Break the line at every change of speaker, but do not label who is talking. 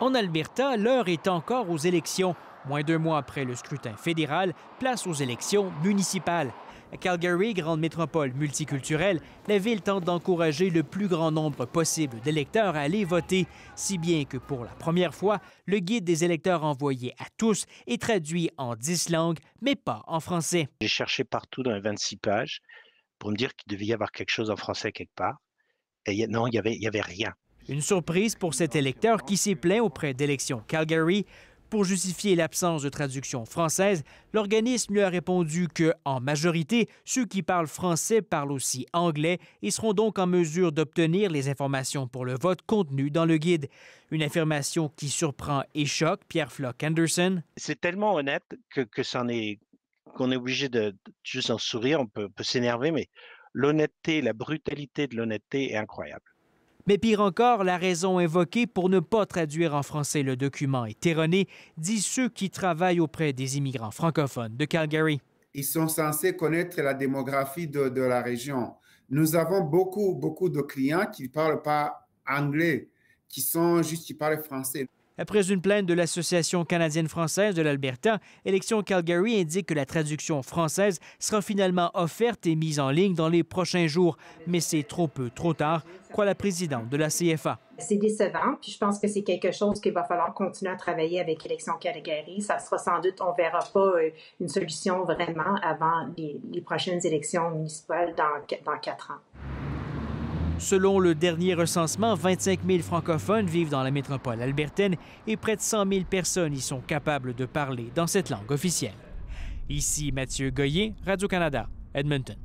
En Alberta, l'heure est encore aux élections. Moins d'un mois après le scrutin fédéral, place aux élections municipales. À Calgary, grande métropole multiculturelle, la ville tente d'encourager le plus grand nombre possible d'électeurs à aller voter, si bien que pour la première fois, le guide des électeurs envoyé à tous est traduit en dix langues, mais pas en français.
J'ai cherché partout dans les 26 pages pour me dire qu'il devait y avoir quelque chose en français quelque part. Et non, il n'y avait rien.
Une surprise pour cet électeur qui s'est plaint auprès d'élections Calgary. Pour justifier l'absence de traduction française, l'organisme lui a répondu que, en majorité, ceux qui parlent français parlent aussi anglais et seront donc en mesure d'obtenir les informations pour le vote contenues dans le guide. Une affirmation qui surprend et choque Pierre Flock Anderson. C'est tellement honnête que,
est qu'on est obligé de, juste en sourire, on peut s'énerver, mais l'honnêteté, la brutalité de l'honnêteté est incroyable.
Mais pire encore, la raison évoquée pour ne pas traduire en français le document est erronée, dit ceux qui travaillent auprès des immigrants francophones de Calgary. Ils sont censés connaître la démographie de, de la région. Nous avons beaucoup, beaucoup de clients qui ne parlent pas anglais, qui sont juste qui parlent français. Après une plainte de l'Association canadienne-française de l'Alberta, Élections Calgary indique que la traduction française sera finalement offerte et mise en ligne dans les prochains jours, mais c'est trop peu, trop tard, croit la présidente de la CFA.
C'est décevant, puis je pense que c'est quelque chose qu'il va falloir continuer à travailler avec Élections Calgary. Ça sera sans doute, on verra pas euh, une solution vraiment avant les, prochaines élections municipales dans quatre ans.
Selon le dernier recensement, 25 000 francophones vivent dans la métropole albertaine et près de 100 000 personnes y sont capables de parler dans cette langue officielle. Ici Mathieu Goyer, Radio-Canada, Edmonton.